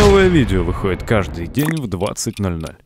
Новое видео выходит каждый день в 20.00.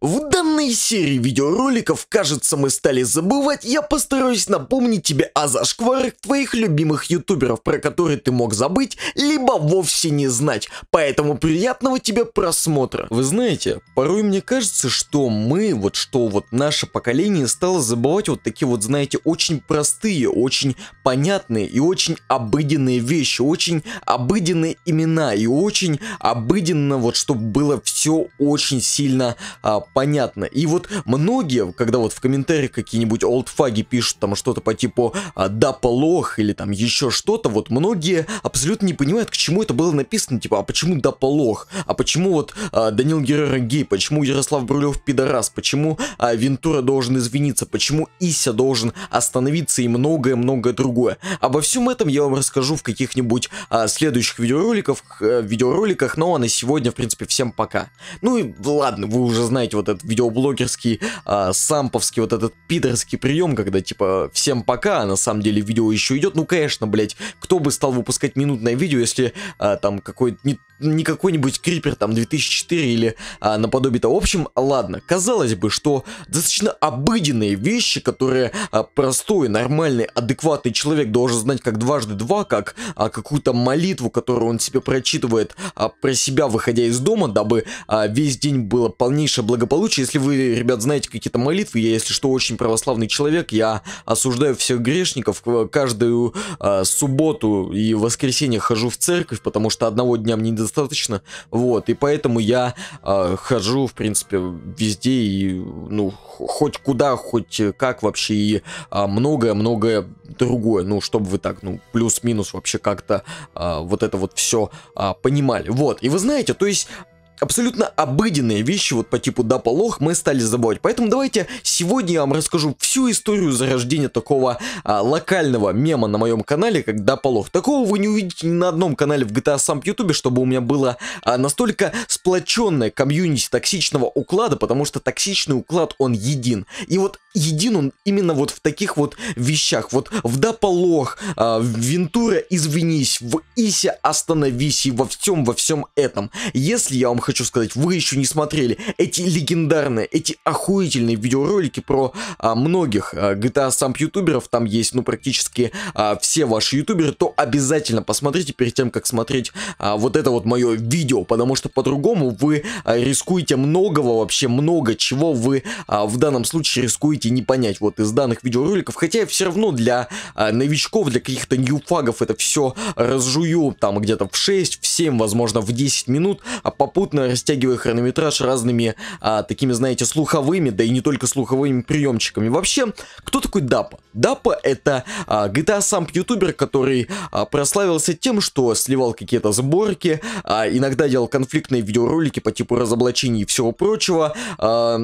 В данной серии видеороликов, кажется, мы стали забывать, я постараюсь напомнить тебе о зашкварах твоих любимых ютуберов, про которые ты мог забыть, либо вовсе не знать. Поэтому приятного тебе просмотра. Вы знаете, порой мне кажется, что мы, вот что вот наше поколение стало забывать вот такие вот, знаете, очень простые, очень понятные и очень обыденные вещи, очень обыденные имена и очень обыденно вот, чтобы было все очень сильно а, понятно. И вот многие, когда вот в комментариях какие-нибудь олдфаги пишут там что-то по типу а, «да, полох» или там еще что-то, вот многие абсолютно не понимают, к чему это было написано, типа, а почему «да, полох», а почему вот а, Данил Герера гей, почему Ярослав Брулев пидорас, почему а, Вентура должен извиниться, почему Ися должен остановиться и многое-многое другое. Обо всем этом я вам расскажу в каких-нибудь а, следующих видеороликах, а, видеороликах, ну а на сегодня, в принципе, всем пока. Ну и ладно, вы уже знаете вот этот видеоблог, видеоблогерский, а, самповский вот этот пидорский прием, когда типа всем пока, а на самом деле видео еще идет. Ну, конечно, блять, кто бы стал выпускать минутное видео, если а, там какой-то не какой-нибудь Крипер там 2004 или а, наподобие того. В общем, ладно, казалось бы, что достаточно обыденные вещи, которые а, простой, нормальный, адекватный человек должен знать как дважды два, как а, какую-то молитву, которую он себе прочитывает а, про себя, выходя из дома, дабы а, весь день было полнейшее благополучие. Если вы, ребят, знаете какие-то молитвы, я, если что, очень православный человек, я осуждаю всех грешников, каждую а, субботу и воскресенье хожу в церковь, потому что одного дня мне не достаточно. Вот, и поэтому я э, хожу, в принципе, везде и, ну, хоть куда, хоть э, как вообще и многое-многое а, другое. Ну, чтобы вы так, ну, плюс-минус вообще как-то э, вот это вот все э, понимали. Вот, и вы знаете, то есть абсолютно обыденные вещи вот по типу Даполох мы стали забывать. Поэтому давайте сегодня я вам расскажу всю историю зарождения такого а, локального мема на моем канале, как Даполох. Такого вы не увидите ни на одном канале в GTA а сам YouTube, чтобы у меня было а, настолько сплоченное комьюнити токсичного уклада, потому что токсичный уклад он един. И вот един он именно вот в таких вот вещах. Вот в Даполох, а, в Вентура извинись, в Исе остановись и во всем, во всем этом. Если я вам хочу сказать, вы еще не смотрели эти легендарные, эти охуительные видеоролики про а, многих а, GTA сам ютуберов, там есть, ну, практически а, все ваши ютуберы, то обязательно посмотрите перед тем, как смотреть а, вот это вот мое видео, потому что по-другому вы а, рискуете многого, вообще много чего вы а, в данном случае рискуете не понять вот из данных видеороликов, хотя я все равно для а, новичков, для каких-то ньюфагов это все разжую там где-то в 6, в 7, возможно, в 10 минут, а попутно растягивая хронометраж разными а, такими, знаете, слуховыми, да и не только слуховыми приемчиками. Вообще, кто такой Дапа? Дапа это а, GTA самп ютубер, который а, прославился тем, что сливал какие-то сборки, а, иногда делал конфликтные видеоролики по типу разоблачений и всего прочего, а,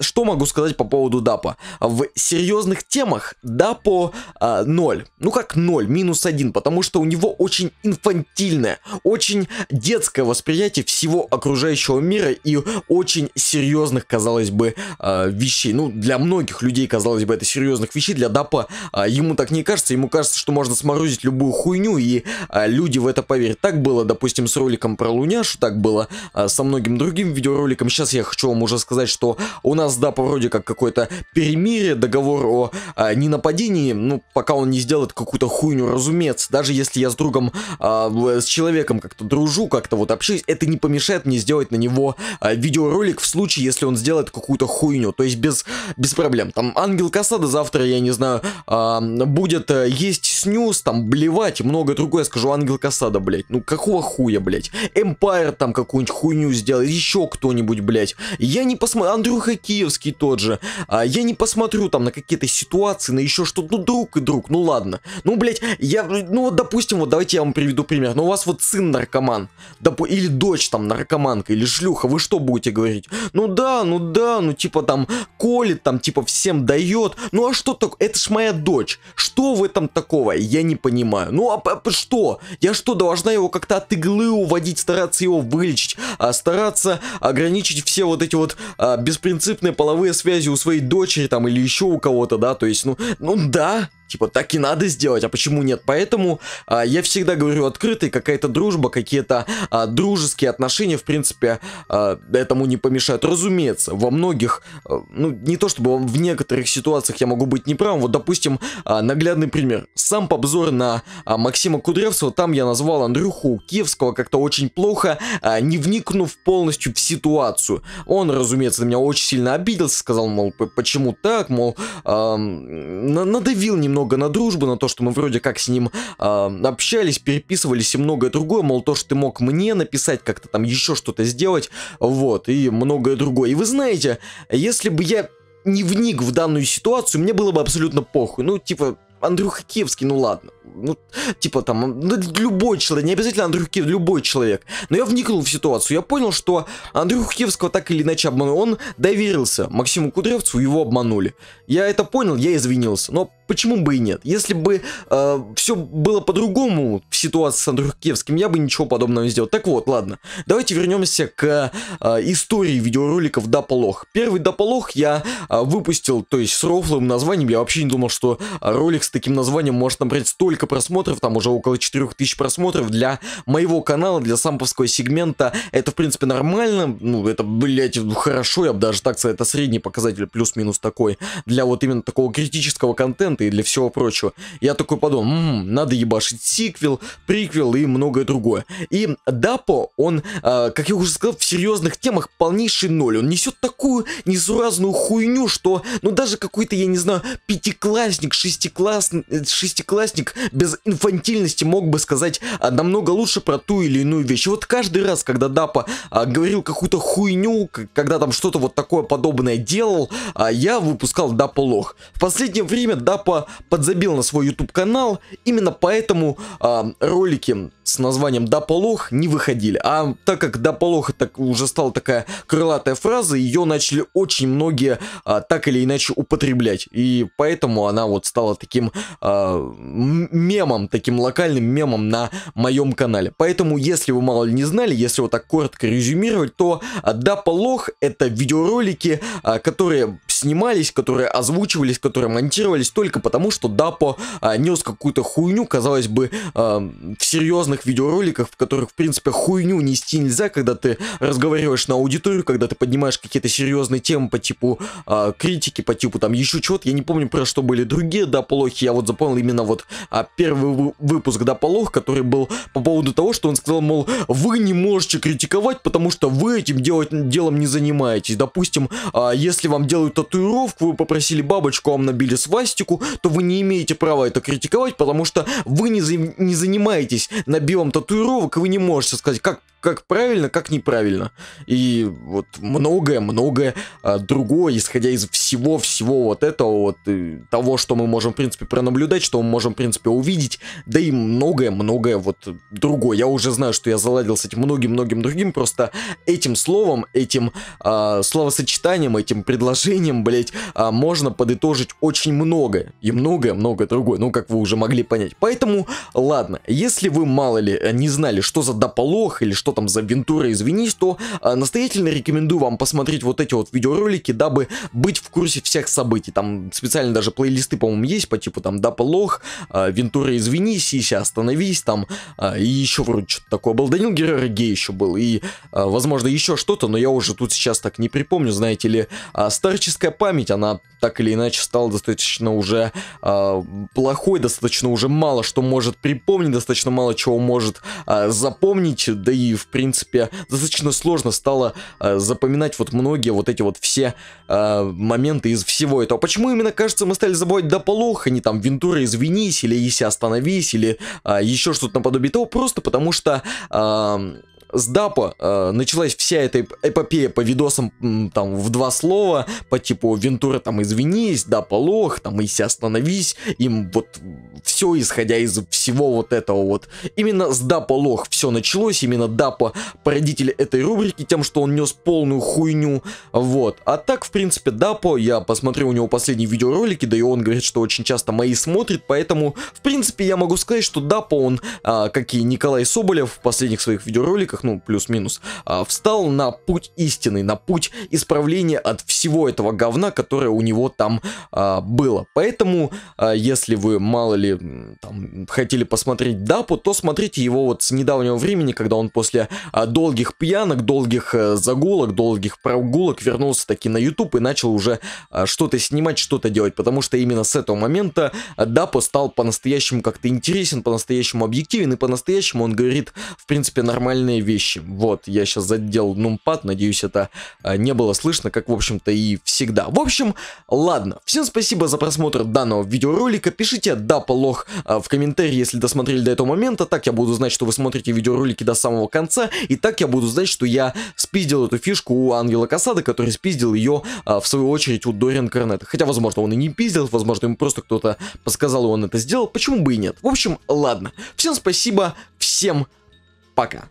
что могу сказать по поводу Дапа? В серьезных темах Дапо э, а, 0. Ну как 0, минус 1, потому что у него очень инфантильное, очень детское восприятие всего окружающего мира и очень серьезных, казалось бы, э, вещей. Ну для многих людей, казалось бы, это серьезных вещей, для Дапа э, ему так не кажется. Ему кажется, что можно сморозить любую хуйню и э, люди в это поверят. Так было, допустим, с роликом про Луняшу, так было э, со многим другим видеороликом. Сейчас я хочу вам уже сказать, что у нас да, вроде как какое-то перемирие, договор о а, ненападении, ну, пока он не сделает какую-то хуйню, разумеется. Даже если я с другом, а, с человеком как-то дружу, как-то вот общаюсь, это не помешает мне сделать на него а, видеоролик в случае, если он сделает какую-то хуйню. То есть без, без проблем. Там Ангел Касада завтра, я не знаю, а, будет а, есть снюс, там, блевать и многое другое. Я скажу, Ангел Касада, блядь, ну какого хуя, блядь? Эмпайр там какую-нибудь хуйню сделал, еще кто-нибудь, блядь. Я не посмотрю, Андрюха Ки Киевский тот же. А, я не посмотрю там на какие-то ситуации, на еще что-то. Ну, друг и друг, ну ладно. Ну, блядь, я, ну вот, допустим, вот давайте я вам приведу пример. Ну, у вас вот сын наркоман, доп... или дочь там наркоманка, или шлюха, вы что будете говорить? Ну да, ну да, ну типа там колет, там типа всем дает. Ну а что такое? Это ж моя дочь. Что в этом такого? Я не понимаю. Ну а, а что? Я что, должна его как-то от иглы уводить, стараться его вылечить, а, стараться ограничить все вот эти вот а, беспринципные половые связи у своей дочери там или еще у кого-то, да, то есть, ну, ну да, Типа, так и надо сделать, а почему нет? Поэтому а, я всегда говорю открытый, какая-то дружба, какие-то а, дружеские отношения, в принципе, а, этому не помешают. Разумеется, во многих, а, ну, не то чтобы в некоторых ситуациях я могу быть неправым. Вот, допустим, а, наглядный пример. Сам обзор на а, Максима Кудрявцева, там я назвал Андрюху Киевского как-то очень плохо, а, не вникнув полностью в ситуацию. Он, разумеется, меня очень сильно обиделся, сказал, мол, почему так, мол, а, надавил немного немного на дружбу, на то, что мы вроде как с ним э, общались, переписывались и многое другое, мол, то, что ты мог мне написать, как-то там еще что-то сделать, вот, и многое другое. И вы знаете, если бы я не вник в данную ситуацию, мне было бы абсолютно похуй, ну, типа, Андрюха Киевский, ну ладно. Ну, типа там, ну, любой человек, не обязательно Андрюха Киев, любой человек. Но я вникнул в ситуацию, я понял, что Андрюху Киевского так или иначе обманул. Он доверился Максиму Кудревцу, его обманули. Я это понял, я извинился. Но Почему бы и нет? Если бы э, все было по-другому в ситуации с Андрюхкевским, я бы ничего подобного не сделал. Так вот, ладно, давайте вернемся к э, истории видеороликов Даполох. Первый Даполох я э, выпустил, то есть с рофловым названием, я вообще не думал, что ролик с таким названием может набрать столько просмотров, там уже около 4000 просмотров для моего канала, для самповского сегмента. Это, в принципе, нормально, ну, это, блядь, хорошо, я бы даже так сказал, это средний показатель, плюс-минус такой, для вот именно такого критического контента, контента и для всего прочего. Я такой подумал, м-м, надо ебашить сиквел, приквел и многое другое. И Дапо, он, э, как я уже сказал, в серьезных темах полнейший ноль. Он несет такую несуразную хуйню, что, ну даже какой-то, я не знаю, пятиклассник, шестикласс... шестиклассник без инфантильности мог бы сказать а, намного лучше про ту или иную вещь. И вот каждый раз, когда Дапо э, говорил какую-то хуйню, когда там что-то вот такое подобное делал, э, я выпускал Дапо лох. В последнее время Дапа Опа подзабил на свой YouTube канал, именно поэтому а, ролики с названием «Дополох» не выходили. А так как «Дополох» это уже стала такая крылатая фраза, ее начали очень многие а, так или иначе употреблять. И поэтому она вот стала таким а, мемом, таким локальным мемом на моем канале. Поэтому, если вы мало ли не знали, если вот так коротко резюмировать, то а, «Дополох» это видеоролики, а, которые снимались, которые озвучивались, которые монтировались только только потому, что Дапо а, нес какую-то хуйню, казалось бы, а, в серьезных видеороликах, в которых, в принципе, хуйню нести нельзя, когда ты разговариваешь на аудиторию, когда ты поднимаешь какие-то серьезные темы по типу а, критики, по типу там еще чего-то. Я не помню, про что были другие Даполохи, я вот запомнил именно вот а, первый выпуск Даполох, который был по поводу того, что он сказал, мол, вы не можете критиковать, потому что вы этим делать, делом не занимаетесь. Допустим, а, если вам делают татуировку, вы попросили бабочку, а вам набили свастику, то вы не имеете права это критиковать, потому что вы не, за, не занимаетесь набивом татуировок, и вы не можете сказать, как, как правильно, как неправильно. И вот многое-многое а, другое, исходя из всего всего-всего вот этого вот и э, того, что мы можем, в принципе, пронаблюдать, что мы можем, в принципе, увидеть, да и многое-многое вот другое. Я уже знаю, что я заладил с этим многим-многим другим, просто этим словом, этим э, словосочетанием, этим предложением, блять, э, а, можно подытожить очень многое. И многое-многое другое, ну, как вы уже могли понять. Поэтому, ладно, если вы, мало ли, э, не знали, что за дополох или что там за вентура, извинись, то э, настоятельно рекомендую вам посмотреть вот эти вот видеоролики, дабы быть в курсе всех событий. Там специально даже плейлисты, по-моему, есть по типу там Дапа Лох, а, Вентура извинись, Сися остановись, там а, и еще вроде что-то такое был. Данил Геррера гей еще был и, а, возможно, еще что-то, но я уже тут сейчас так не припомню, знаете ли. Старческая память, она так или иначе стала достаточно уже плохой, достаточно уже мало что может припомнить, достаточно мало чего может запомнить, да и, в принципе, достаточно сложно стало запоминать вот многие вот эти вот все моменты, моменты из всего этого. А почему именно, кажется, мы стали забывать до полох, не там Вентура, извинись, или Иси, остановись, или а, еще что-то наподобие того, просто потому что а, с ДАПа э, началась вся эта эпопея по видосам там в два слова, по типу Вентура там извинись, ДАПа лох, там Иси остановись, им вот все исходя из всего вот этого вот. Именно с ДАПа лох все началось, именно ДАПа породитель этой рубрики тем, что он нес полную хуйню, вот. А так, в принципе, ДАПа, я посмотрел у него последние видеоролики, да и он говорит, что очень часто мои смотрит, поэтому, в принципе, я могу сказать, что ДАПа он, э, как и Николай Соболев в последних своих видеороликах, десятках, ну, плюс-минус, а, встал на путь истины, на путь исправления от всего этого говна, которое у него там а, было. Поэтому, а, если вы, мало ли, там, хотели посмотреть Дапу, то смотрите его вот с недавнего времени, когда он после долгих пьянок, долгих э, загулок, долгих прогулок вернулся таки на YouTube и начал уже что-то снимать, что-то делать, потому что именно с этого момента Дапа стал по-настоящему как-то интересен, по-настоящему объективен и по-настоящему он говорит, в принципе, нормальные вещи. Вот, я сейчас задел нумпад, надеюсь, это э, не было слышно, как, в общем-то, и всегда. В общем, ладно. Всем спасибо за просмотр данного видеоролика. Пишите «да, полох» э, в комментарии, если досмотрели до этого момента. Так я буду знать, что вы смотрите видеоролики до самого конца. И так я буду знать, что я спиздил эту фишку у Ангела Касада, который спиздил ее, э, в свою очередь, у Дориан Корнета. Хотя, возможно, он и не пиздил, возможно, ему просто кто-то подсказал, и он это сделал. Почему бы и нет? В общем, ладно. Всем спасибо, всем пока.